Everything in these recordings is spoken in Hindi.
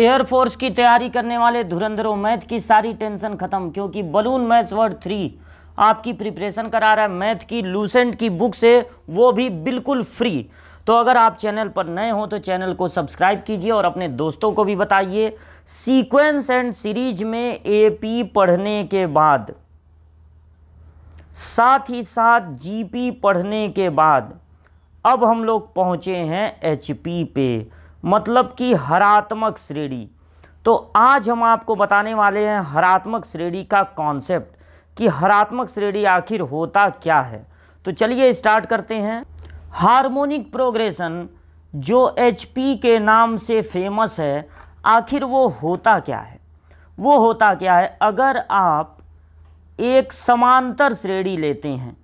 एयरफोर्स की तैयारी करने वाले धुरंधरों मैथ की सारी टेंशन खत्म क्योंकि बलून मैथ्स वर्ड थ्री आपकी प्रिपरेशन करा रहा है मैथ की लूसेंट की बुक से वो भी बिल्कुल फ्री तो अगर आप चैनल पर नए हो तो चैनल को सब्सक्राइब कीजिए और अपने दोस्तों को भी बताइए सीक्वेंस एंड सीरीज में एपी पढ़ने के बाद साथ ही साथ जीपी पढ़ने के बाद अब हम लोग पहुंचे हैं एचपी पे मतलब कि हरात्मक श्रेणी तो आज हम आपको बताने वाले हैं हरात्मक श्रेणी का कॉन्सेप्ट कि हरात्मक श्रेणी आखिर होता क्या है तो चलिए स्टार्ट करते हैं हार्मोनिक प्रोग्रेशन जो एच के नाम से फेमस है आखिर वो होता क्या है वो होता क्या है अगर आप एक समांतर श्रेणी लेते हैं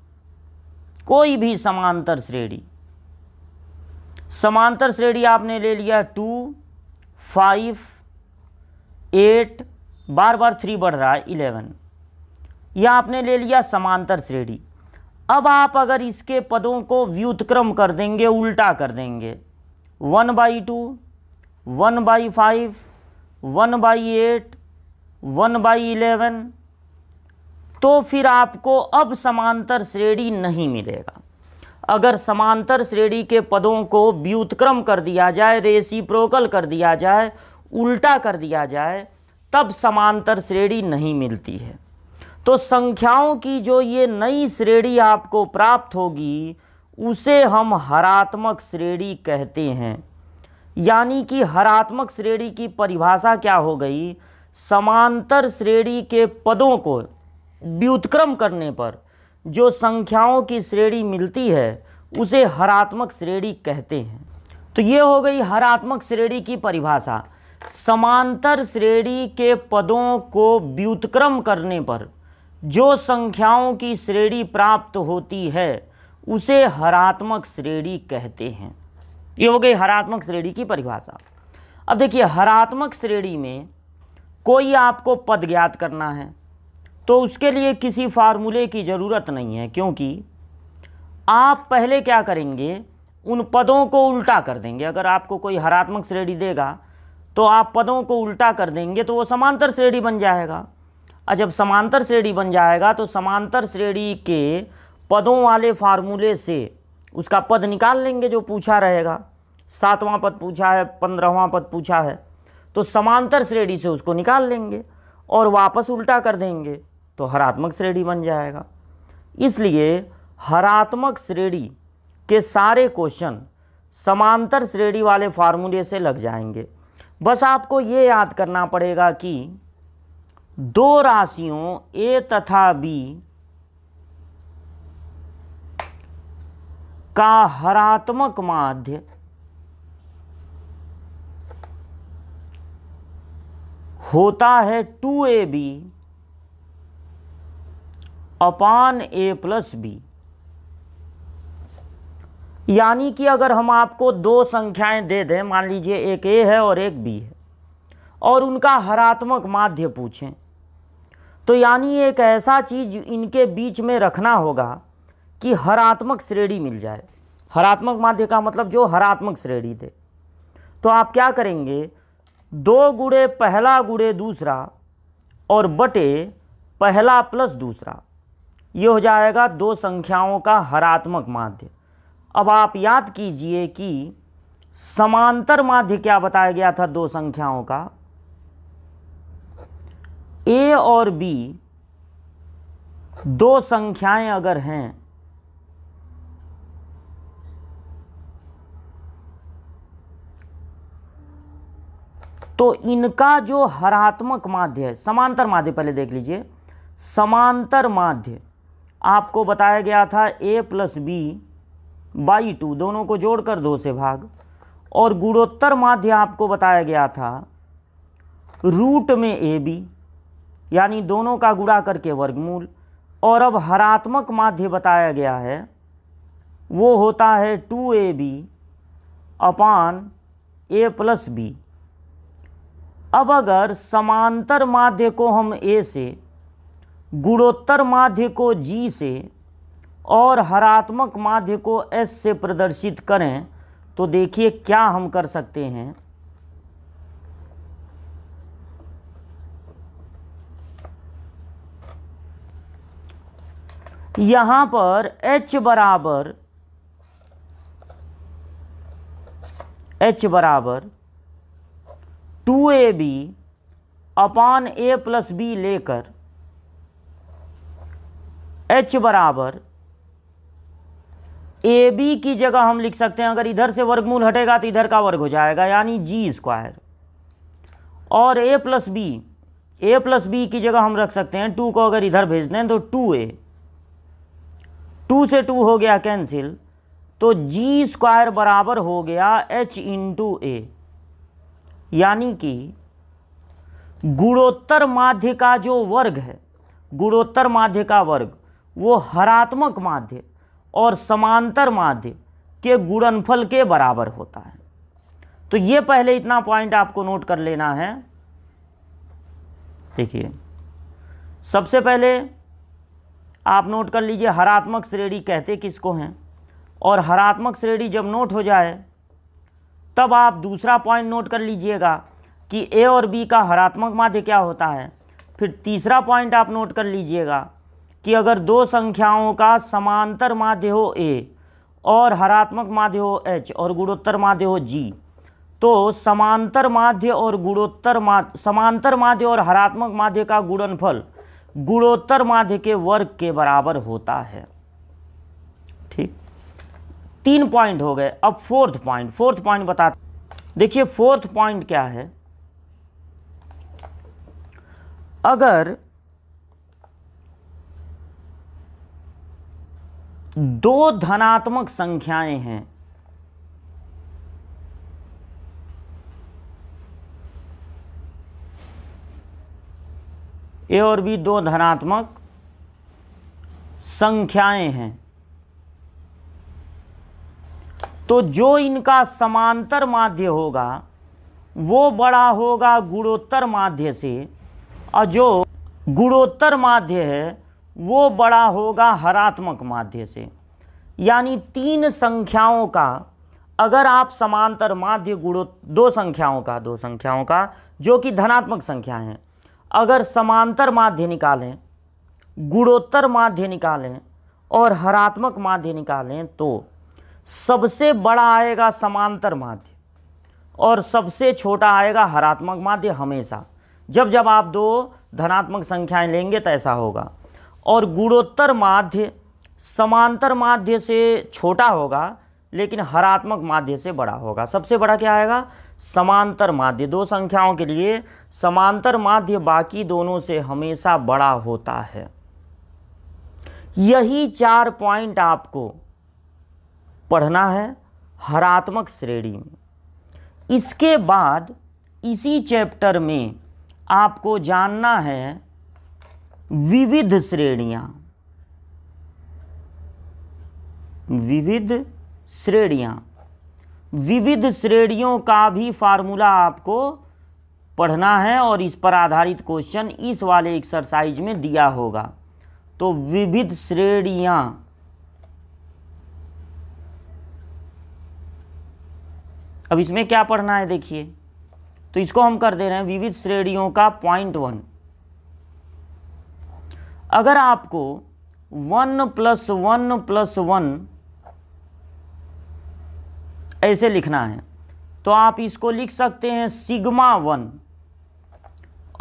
कोई भी समांतर श्रेणी समांतर श्रेणी आपने ले लिया टू फाइव एट बार बार थ्री बढ़ रहा है इलेवन यह आपने ले लिया समांतर श्रेणी अब आप अगर इसके पदों को व्युतक्रम कर देंगे उल्टा कर देंगे one by two one by five one by eight one by eleven तो फिर आपको अब समांतर श्रेणी नहीं मिलेगा अगर समांतर श्रेणी के पदों को व्युतक्रम कर दिया जाए रेसिप्रोकल कर दिया जाए उल्टा कर दिया जाए तब समांतर श्रेणी नहीं मिलती है तो संख्याओं की जो ये नई श्रेणी आपको प्राप्त होगी उसे हम हरात्मक श्रेणी कहते हैं यानी कि हरात्मक श्रेणी की परिभाषा क्या हो गई समांतर श्रेणी के पदों को व्युतक्रम करने पर जो संख्याओं की श्रेणी मिलती है उसे हरात्मक श्रेणी कहते हैं तो ये हो गई हरात्मक श्रेणी की परिभाषा समांतर श्रेणी के पदों को व्युतक्रम करने पर जो संख्याओं की श्रेणी प्राप्त होती है उसे हरात्मक श्रेणी कहते हैं ये हो गई हरात्मक श्रेणी की परिभाषा अब देखिए हरात्मक श्रेणी में कोई आपको पद ज्ञात करना है तो उसके लिए किसी फार्मूले की ज़रूरत नहीं है क्योंकि आप पहले क्या करेंगे उन पदों को उल्टा कर देंगे अगर आपको कोई हरात्मक श्रेणी देगा तो आप पदों को उल्टा कर देंगे तो वो समांतर श्रेणी बन जाएगा और जब समांतर श्रेणी बन जाएगा तो समांतर श्रेणी के पदों वाले फार्मूले से उसका पद निकाल लेंगे जो पूछा रहेगा सातवां पद पूछा है पंद्रहवां पद पूछा है तो समांतर श्रेणी से उसको निकाल लेंगे और वापस उल्टा कर देंगे तो हरात्मक श्रेणी बन जाएगा इसलिए हरात्मक श्रेणी के सारे क्वेश्चन समांतर श्रेणी वाले फार्मूले से लग जाएंगे बस आपको ये याद करना पड़ेगा कि दो राशियों ए तथा बी का हरात्मक माध्य होता है two A B upon A plus B यानी कि अगर हम आपको दो संख्याएं दे दें मान लीजिए एक ए है और एक बी है और उनका हरात्मक माध्य पूछें तो यानी एक ऐसा चीज इनके बीच में रखना होगा कि हरात्मक श्रेणी मिल जाए हरात्मक माध्य का मतलब जो हरात्मक श्रेणी दे तो आप क्या करेंगे दो गुड़े पहला गुड़े दूसरा और बटे पहला प्लस दूसरा ये हो जाएगा दो संख्याओं का हरात्मक माध्य अब आप याद कीजिए कि समांतर माध्य क्या बताया गया था दो संख्याओं का ए और बी दो संख्याएं अगर हैं तो इनका जो हरात्मक माध्य है समांतर माध्य पहले देख लीजिए समांतर माध्य आपको बताया गया था A plus B by two दोनों को जोड़कर दो से भाग और गुणोत्तर माध्य आपको बताया गया था रूट में ए बी यानी दोनों का गुणा करके वर्गमूल और अब हरात्मक माध्य बताया गया है वो होता है two A B upon A plus B अब अगर समांतर माध्य को हम ए से गुणोत्तर माध्य को जी से और हरात्मक माध्य को एस से प्रदर्शित करें तो देखिए क्या हम कर सकते हैं यहाँ पर h बराबर h बराबर two A B upon A plus B लेकर एच बराबर ए बी की जगह हम लिख सकते हैं अगर इधर से वर्गमूल हटेगा तो इधर का वर्ग हो जाएगा यानी जी स्क्वायर और A plus B A plus B की जगह हम रख सकते हैं टू को अगर इधर भेज दें तो टू ए टू से टू हो गया कैंसिल तो जी स्क्वायर बराबर हो गया एच इंटू ए यानी कि गुणोत्तर माध्य का जो वर्ग है गुणोत्तर माध्य का वर्ग वो हरात्मक माध्य और समांतर माध्य के गुणनफल के बराबर होता है तो ये पहले इतना पॉइंट आपको नोट कर लेना है देखिए सबसे पहले आप नोट कर लीजिए हरात्मक श्रेणी कहते किसको हैं और हरात्मक श्रेणी जब नोट हो जाए तब आप दूसरा पॉइंट नोट कर लीजिएगा कि ए और बी का हरात्मक माध्य क्या होता है फिर तीसरा पॉइंट आप नोट कर लीजिएगा कि अगर दो संख्याओं का समांतर माध्य हो ए और हरात्मक माध्य हो एच और गुणोत्तर माध्य हो जी तो समांतर माध्य और गुणोत्तर माध्य समांतर माध्य और हरात्मक माध्य का गुणनफल गुणोत्तर माध्य के वर्ग के बराबर होता है ठीक तीन पॉइंट हो गए अब फोर्थ पॉइंट फोर्थ पॉइंट बता देखिए फोर्थ पॉइंट क्या है अगर दो धनात्मक संख्याएं हैं ए और बी दो धनात्मक संख्याएं हैं तो जो इनका समांतर माध्य होगा वो बड़ा होगा गुणोत्तर माध्य से और जो गुणोत्तर माध्य है वो बड़ा होगा हरात्मक माध्य से यानी तीन संख्याओं का अगर आप समांतर माध्य गुणो दो संख्याओं का दो संख्याओं का जो कि धनात्मक संख्या हैं अगर समांतर माध्य निकालें गुणोत्तर माध्य निकालें और हरात्मक माध्य निकालें तो सबसे बड़ा आएगा समांतर माध्य और सबसे छोटा आएगा हरात्मक माध्य हमेशा जब जब आप दो धनात्मक संख्याएं लेंगे तो ऐसा होगा और गुणोत्तर माध्य समांतर माध्य से छोटा होगा लेकिन हरात्मक माध्य से बड़ा होगा सबसे बड़ा क्या आएगा समांतर माध्य दो संख्याओं के लिए समांतर माध्य बाकी दोनों से हमेशा बड़ा होता है यही चार पॉइंट आपको पढ़ना है हरात्मक श्रेणी में इसके बाद इसी चैप्टर में आपको जानना है विविध श्रेणियां विविध श्रेणियां विविध श्रेणियों का भी फार्मूला आपको पढ़ना है और इस पर आधारित क्वेश्चन इस वाले एक्सरसाइज में दिया होगा तो विविध श्रेणियां अब इसमें क्या पढ़ना है देखिए तो इसको हम कर दे रहे हैं विविध श्रेणियों का पॉइंट वन अगर आपको one plus one plus one ऐसे लिखना है तो आप इसको लिख सकते हैं सिग्मा वन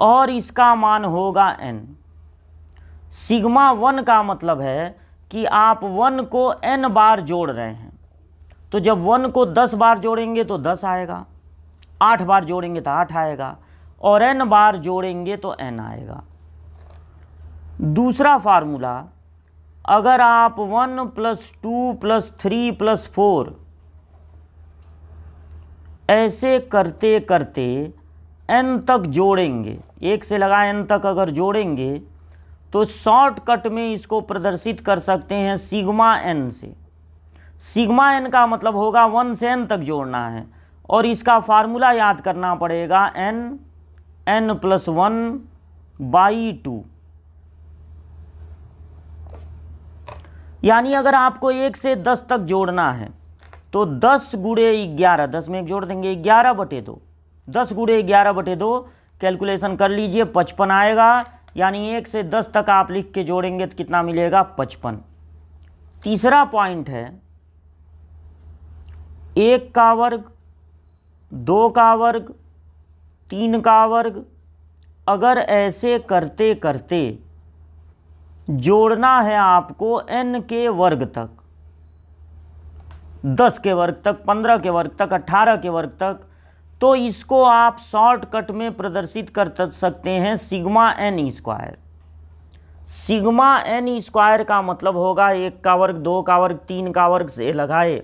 और इसका मान होगा एन सिग्मा वन का मतलब है कि आप वन को एन बार जोड़ रहे हैं तो जब वन को दस बार जोड़ेंगे तो दस आएगा आठ बार जोड़ेंगे तो आठ आएगा और एन बार जोड़ेंगे तो एन आएगा दूसरा फार्मूला अगर आप one plus two plus three plus four ऐसे करते करते एन तक जोड़ेंगे एक से लगा एन तक अगर जोड़ेंगे तो शॉर्टकट में इसको प्रदर्शित कर सकते हैं सिग्मा एन से सिग्मा एन का मतलब होगा वन से एन तक जोड़ना है और इसका फार्मूला याद करना पड़ेगा N N plus one by two यानी अगर आपको एक से दस तक जोड़ना है तो दस गुड़े ग्यारह दस में एक जोड़ देंगे ग्यारह बटे दो दस गुड़े ग्यारह बटे दो कैलकुलेशन कर लीजिए पचपन आएगा यानी एक से दस तक आप लिख के जोड़ेंगे तो कितना मिलेगा पचपन तीसरा पॉइंट है एक का वर्ग दो का वर्ग तीन का वर्ग अगर ऐसे करते करते जोड़ना है आपको एन के वर्ग तक दस के वर्ग तक पंद्रह के वर्ग तक अट्ठारह के वर्ग तक तो इसको आप शॉर्टकट में प्रदर्शित कर सकते हैं sigma N square sigma N square का मतलब होगा एक का वर्ग दो का वर्ग तीन का वर्ग से लगाए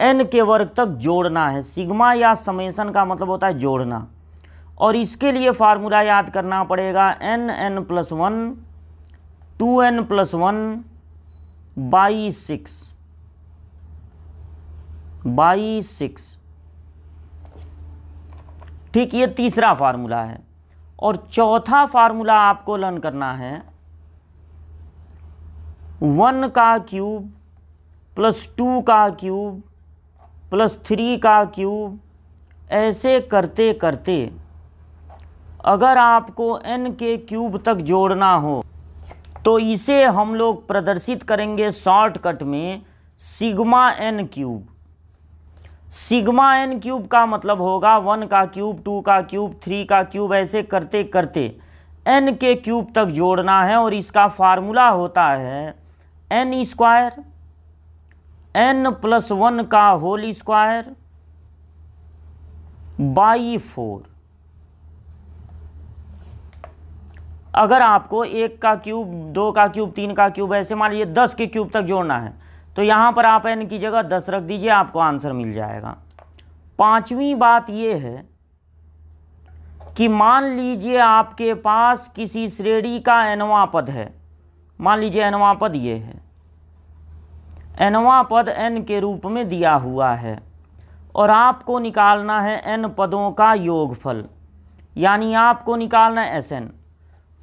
एन के वर्ग तक जोड़ना है सिग्मा या समेसन का मतलब होता है जोड़ना और इसके लिए फार्मूला याद करना पड़ेगा N N plus one two N plus one by six by six ठीक ये तीसरा फार्मूला है और चौथा फार्मूला आपको लर्न करना है वन का क्यूब प्लस टू का क्यूब प्लस थ्री का क्यूब ऐसे करते करते अगर आपको एन के क्यूब तक जोड़ना हो तो इसे हम लोग प्रदर्शित करेंगे शॉर्टकट में sigma N cube sigma N cube का मतलब होगा वन का क्यूब टू का क्यूब थ्री का क्यूब ऐसे करते करते एन के क्यूब तक जोड़ना है और इसका फार्मूला होता है N square N plus one का होल स्क्वायर बाई फोर अगर आपको एक का क्यूब दो का क्यूब तीन का क्यूब ऐसे मान लीजिए दस के क्यूब तक जोड़ना है तो यहाँ पर आप एन की जगह दस रख दीजिए आपको आंसर मिल जाएगा पांचवी बात ये है कि मान लीजिए आपके पास किसी श्रेणी का एनवा पद है मान लीजिए एनवा पद ये है एनवा पद एन के रूप में दिया हुआ है और आपको निकालना है एन पदों का योगफल यानी आपको निकालना है एस एन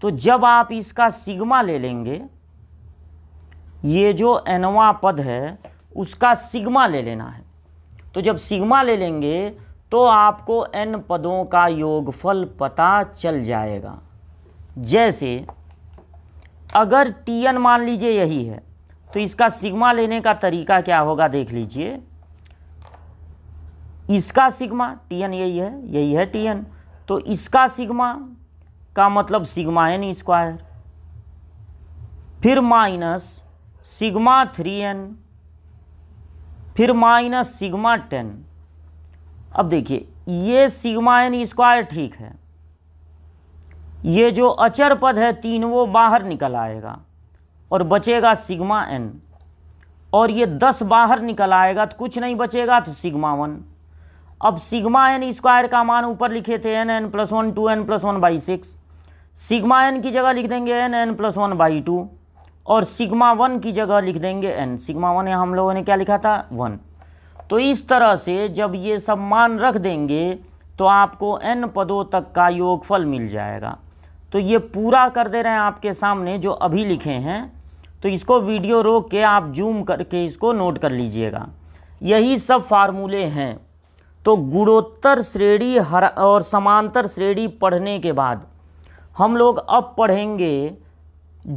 तो जब आप इसका सिग्मा ले लेंगे ये जो एनवा पद है उसका सिग्मा ले लेना है तो जब सिग्मा ले लेंगे तो आपको एन पदों का योगफल पता चल जाएगा जैसे अगर टी एन मान लीजिए यही है तो इसका सिग्मा लेने का तरीका क्या होगा देख लीजिए इसका सिग्मा टी एन यही है यही है टी एन तो इसका सिग्मा का मतलब सिग्मा एन स्क्वायर फिर माइनस सिग्मा थ्री एन फिर माइनस सिग्मा टेन अब देखिए ये सिग्मा एन स्क्वायर ठीक है ये जो अचर पद है तीन वो बाहर निकल आएगा और बचेगा सिग्मा एन और ये दस बाहर निकल आएगा तो कुछ नहीं बचेगा तो सिग्मा वन अब सिग्मा एन स्क्वायर का मान ऊपर लिखे थे N N plus one two N plus one by six sigma N की जगह लिख देंगे N N plus one by two और सिग्मा वन की जगह लिख देंगे एन सिग्मा वन हम लोगों ने क्या लिखा था वन तो इस तरह से जब ये सब मान रख देंगे तो आपको एन पदों तक का योगफल मिल जाएगा तो ये पूरा कर दे रहे हैं आपके सामने जो अभी लिखे हैं तो इसको वीडियो रोक के आप जूम करके इसको नोट कर लीजिएगा यही सब फार्मूले हैं तो गुणोत्तर श्रेणी हर और समांतर श्रेणी पढ़ने के बाद हम लोग अब पढ़ेंगे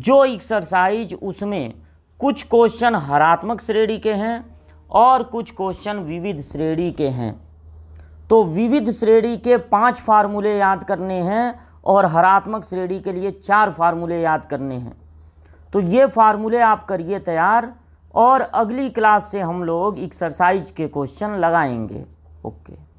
जो एक्सरसाइज उसमें कुछ क्वेश्चन हरात्मक श्रेणी के हैं और कुछ क्वेश्चन विविध श्रेणी के हैं तो विविध श्रेणी के पांच फार्मूले याद करने हैं और हरात्मक श्रेणी के लिए चार फार्मूले याद करने हैं तो ये फार्मूले आप करिए तैयार और अगली क्लास से हम लोग एक्सरसाइज के क्वेश्चन लगाएंगे ओके